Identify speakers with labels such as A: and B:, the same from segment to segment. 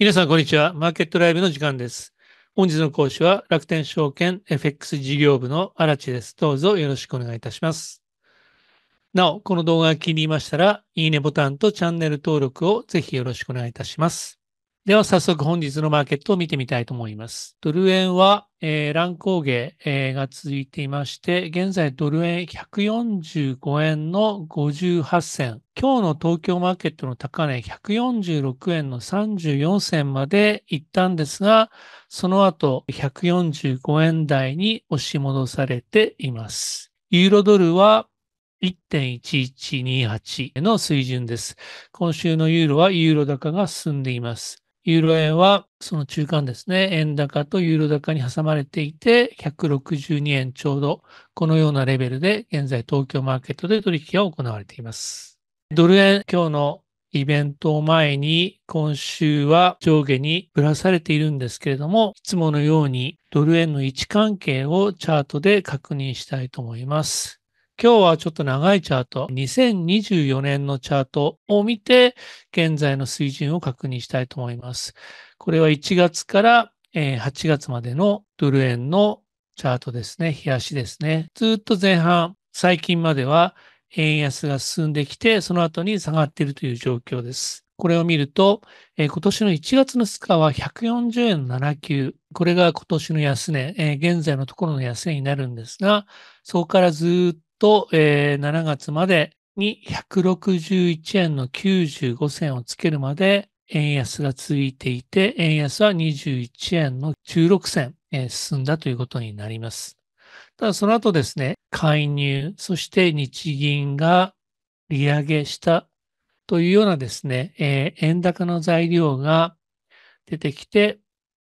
A: 皆さん、こんにちは。マーケットライブの時間です。本日の講師は楽天証券 FX 事業部の荒地です。どうぞよろしくお願いいたします。なお、この動画が気に入りましたら、いいねボタンとチャンネル登録をぜひよろしくお願いいたします。では早速本日のマーケットを見てみたいと思います。ドル円は、えー、乱高下、えー、が続いていまして、現在ドル円145円の58銭。今日の東京マーケットの高値146円の34銭まで行ったんですが、その後145円台に押し戻されています。ユーロドルは1.1128の水準です。今週のユーロはユーロ高が進んでいます。ユーロ円はその中間ですね、円高とユーロ高に挟まれていて、162円ちょうど、このようなレベルで現在東京マーケットで取引が行われています。ドル円、今日のイベントを前に今週は上下にぶらされているんですけれども、いつものようにドル円の位置関係をチャートで確認したいと思います。今日はちょっと長いチャート、2024年のチャートを見て、現在の水準を確認したいと思います。これは1月から8月までのドル円のチャートですね。日足ですね。ずっと前半、最近までは円安が進んできて、その後に下がっているという状況です。これを見ると、今年の1月のスカは140円79。これが今年の安値、現在のところの安値になるんですが、そこからずっとと、えー、7月までに161円の95銭をつけるまで円安が続いていて、円安は21円の16銭、えー、進んだということになります。ただその後ですね、介入、そして日銀が利上げしたというようなですね、えー、円高の材料が出てきて、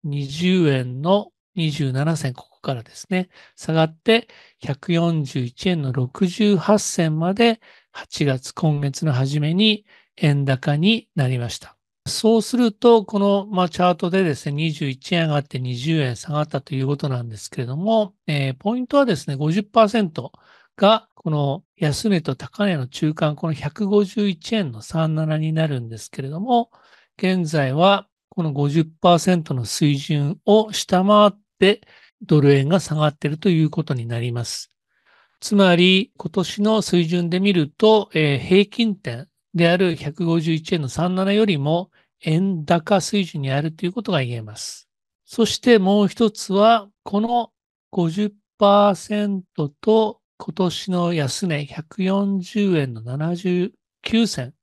A: 20円の27銭、こからですね、下がって141円の68銭まで8月、今月の初めに円高になりました。そうすると、この、まあ、チャートでですね、21円上がって20円下がったということなんですけれども、えー、ポイントはですね、50%が、この安値と高値の中間、この151円の37になるんですけれども、現在はこの50%の水準を下回ってドル円が下がってるということになります。つまり、今年の水準で見ると、えー、平均点である151円の37よりも円高水準にあるということが言えます。そしてもう一つは、この50%と今年の安値140円の79銭、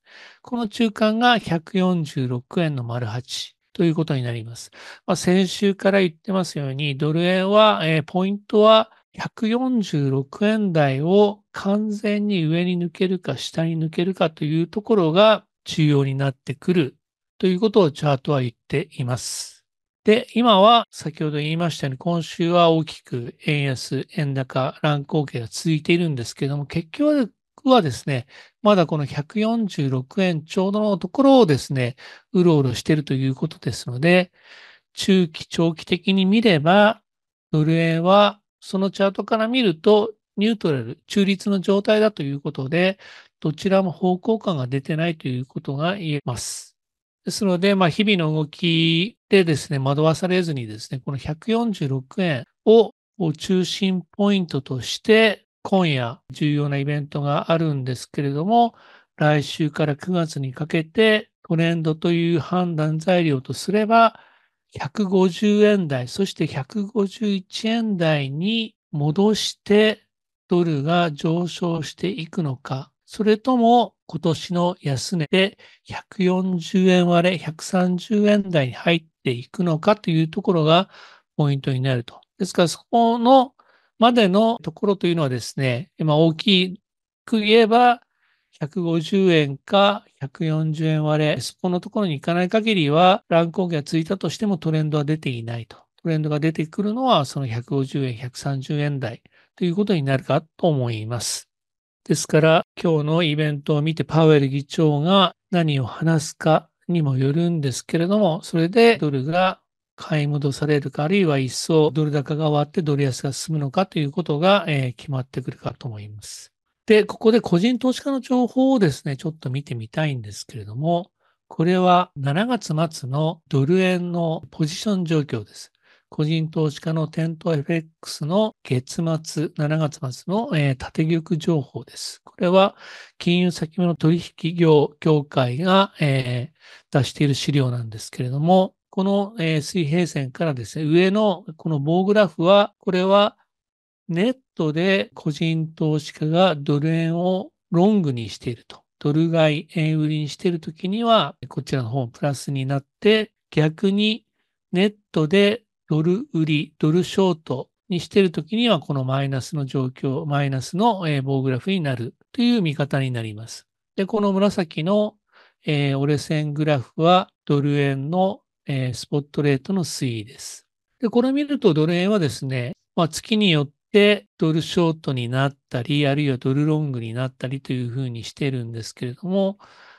A: この中間が146円の丸8。ということになります。まあ、先週から言ってますように、ドル円は、えー、ポイントは146円台を完全に上に抜けるか下に抜けるかというところが重要になってくるということをチャートは言っています。で、今は先ほど言いましたように今週は大きく円安、円高、乱高下が続いているんですけども、結局はですね、まだこの146円ちょうどのところをですね、うろうろしているということですので、中期長期的に見れば、ドル円はそのチャートから見るとニュートラル、中立の状態だということで、どちらも方向感が出てないということが言えます。ですので、まあ、日々の動きでですね、惑わされずにですね、この146円を中心ポイントとして今夜重要なイベントがあるんですけれども、来週から9月にかけてトレンドという判断材料とすれば、150円台、そして151円台に戻してドルが上昇していくのか、それとも今年の安値で140円割れ、130円台に入っていくのかというところがポイントになると。ですから、そこのまでのところというのはですね、今大きく言えば、150円か140円割れ、そこのところに行かない限りは、乱高下がついたとしてもトレンドは出ていないと。トレンドが出てくるのは、その150円、130円台ということになるかと思います。ですから、今日のイベントを見て、パウエル議長が何を話すかにもよるんですけれども、それでドルが買い戻されるか、あるいは一層ドル高が終わってドル安が進むのかということが、えー、決まってくるかと思います。で、ここで個人投資家の情報をですね、ちょっと見てみたいんですけれども、これは7月末のドル円のポジション状況です。個人投資家のテント FX の月末、7月末の、えー、縦玉情報です。これは金融先物取引業協会が、えー、出している資料なんですけれども、この、え水平線からですね、上のこの棒グラフは、これはネットで個人投資家がドル円をロングにしていると。ドル買い、円売りにしているときには、こちらの方プラスになって、逆にネットでドル売り、ドルショートにしているときには、このマイナスの状況、マイナスの、え棒グラフになるという見方になります。で、この紫の、え折れ線グラフは、ドル円のえー、スポットレートの推移です。で、これを見るとドル円はですね、まあ、月によってドルショートになったり、あるいはドルロングになったりというふうにしてるんですけれども、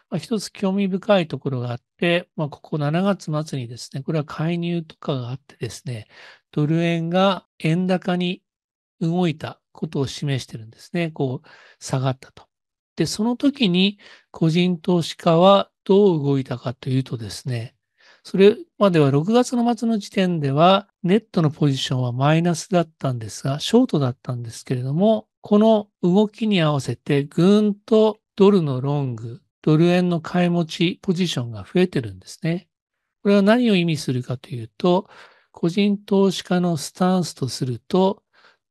A: まあ、一つ興味深いところがあって、まあ、ここ7月末にですね、これは介入とかがあってですね、ドル円が円高に動いたことを示してるんですね。こう、下がったと。で、その時に個人投資家はどう動いたかというとですね、それまでは6月の末の時点では、ネットのポジションはマイナスだったんですが、ショートだったんですけれども、この動きに合わせて、ぐーんとドルのロング、ドル円の買い持ちポジションが増えてるんですね。これは何を意味するかというと、個人投資家のスタンスとすると、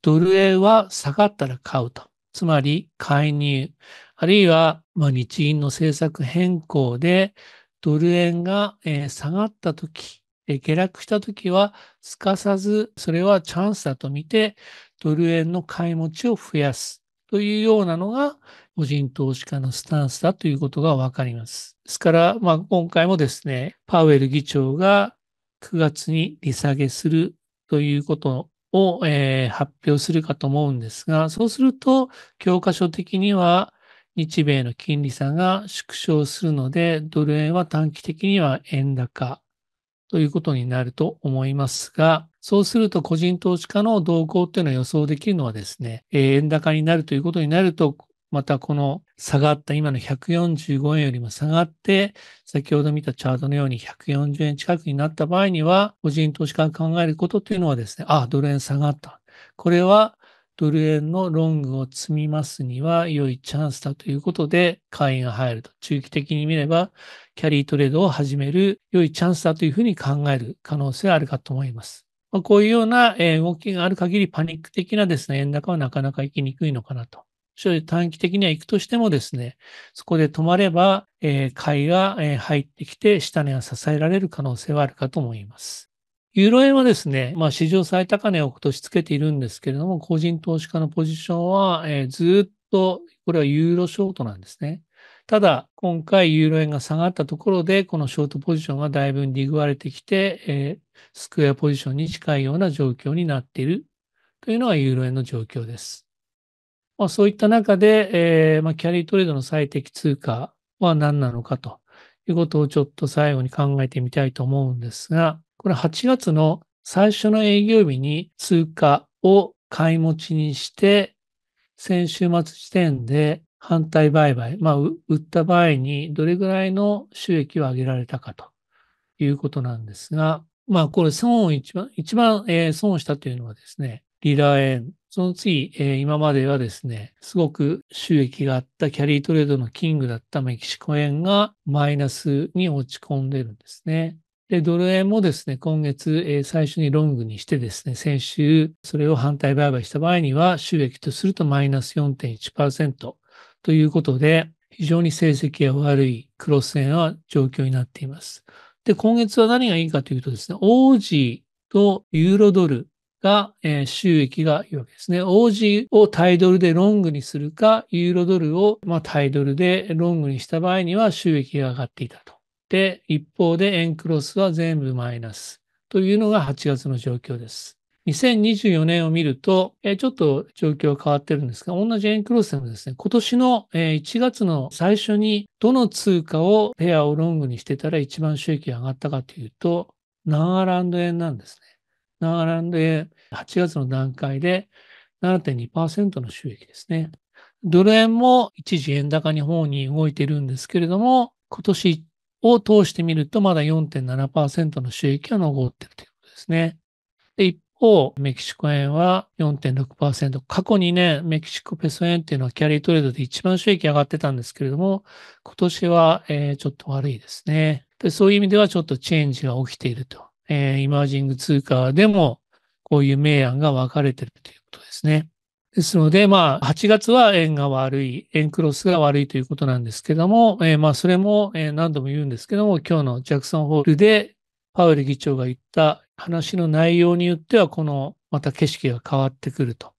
A: ドル円は下がったら買うと。つまり介入、あるいは、ま日銀の政策変更でドル円が、え下がった時、え下落した時は、すかさず、それはチャンスだと見て、ドル円の買い持ちを増やすというようなのが、個人投資家のスタンスだということがわかります。ですから、まあ、今回もですね、パウエル議長が9月に利下げするということを、えー、発表するかと思うんですが、そうすると、教科書的には、日米の金利差が縮小するので、ドル円は短期的には円高ということになると思いますが、そうすると個人投資家の動向っていうのは予想できるのはですね、円高になるということになると、またこの下がった今の145円よりも下がって、先ほど見たチャートのように140円近くになった場合には、個人投資家が考えることっていうのはですね、あ、ドル円下がった。これはドル円のロングを積みますには良いチャンスだということで、会員が入ると。中期的に見れば、キャリートレードを始める良いチャンスだというふうに考える可能性はあるかと思います。まあ、こういうような動きがある限り、パニック的なですね、円高はなかなか行きにくいのかなと。短期的には行くとしてもですね、そこで止まれば、えー、買いが入ってきて、下値が支えられる可能性はあるかと思います。ユーロ円はですね、まあ、史上最高値を今年つけているんですけれども、個人投資家のポジションは、えー、ずっと、これはユーロショートなんですね。ただ、今回ユーロ円が下がったところで、このショートポジションがだいぶリぐわれてきて、えー、スクエアポジションに近いような状況になっているというのがユーロ円の状況です。まあ、そういった中で、えー、まあ、キャリートレードの最適通貨は何なのかということをちょっと最後に考えてみたいと思うんですが、これ8月の最初の営業日に通貨を買い持ちにして、先週末時点で反対売買、まあ、売った場合にどれぐらいの収益を上げられたかということなんですが、まあ、これ損を一番、一番、えー、損したというのはですね、リラー円。その次、えー、今まではですね、すごく収益があったキャリートレードのキングだったメキシコ円がマイナスに落ち込んでるんですね。で、ドル円もですね、今月、えー、最初にロングにしてですね、先週、それを反対売買した場合には、収益とするとマイナス4.1%ということで、非常に成績が悪いクロス円は状況になっています。で、今月は何がいいかというとですね、オージーとユーロドルが、えー、収益がいいわけですね。オージーをタイドルでロングにするか、ユーロドルを、まあ、タイドルでロングにした場合には収益が上がっていたと。で、一方で円クロスは全部マイナスというのが8月の状況です。2024年を見ると、ちょっと状況変わってるんですが、同じ円クロスでもですね、今年の1月の最初にどの通貨をペアをロングにしてたら一番収益が上がったかというと、ナーランド円なんですね。ナーランド円、8月の段階で7.2%の収益ですね。ドル円も一時円高に方に動いてるんですけれども、今年を通してみると、まだ4.7%の収益が残っているということですね。で、一方、メキシコ円は4.6%。過去2年、メキシコペソ円っていうのはキャリートレードで一番収益上がってたんですけれども、今年は、えー、ちょっと悪いですねで。そういう意味ではちょっとチェンジが起きていると。えー、イマージング通貨でもこういう明暗が分かれているということですね。ですので、まあ、8月は円が悪い、円クロスが悪いということなんですけども、えー、まあ、それも、何度も言うんですけども、今日のジャクソンホールで、パウエル議長が言った話の内容によっては、この、また景色が変わってくると。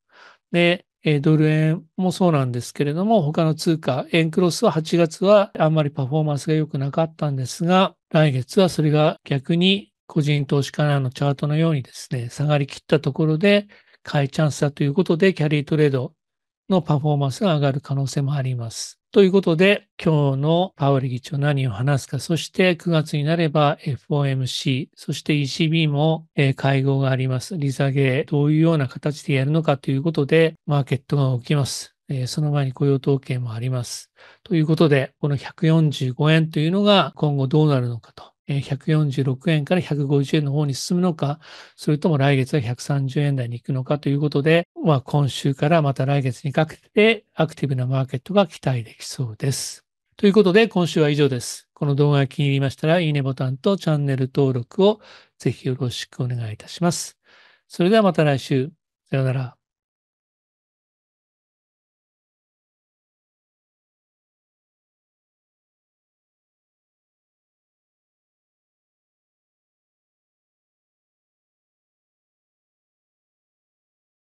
A: で、ドル円もそうなんですけれども、他の通貨、円クロスは8月はあんまりパフォーマンスが良くなかったんですが、来月はそれが逆に個人投資家のチャートのようにですね、下がりきったところで、買いチャンスだということで、キャリートレードのパフォーマンスが上がる可能性もあります。ということで、今日のパウエ議長何を話すか、そして9月になれば FOMC、そして ECB も会合があります。利下げ、どういうような形でやるのかということで、マーケットが起きます。その前に雇用統計もあります。ということで、この145円というのが今後どうなるのかと146円から150円の方に進むのか、それとも来月は130円台に行くのかということで、まあ、今週からまた来月にかけてアクティブなマーケットが期待できそうです。ということで、今週は以上です。この動画が気に入りましたら、いいねボタンとチャンネル登録をぜひよろしくお願いいたします。それではまた来週。さようなら。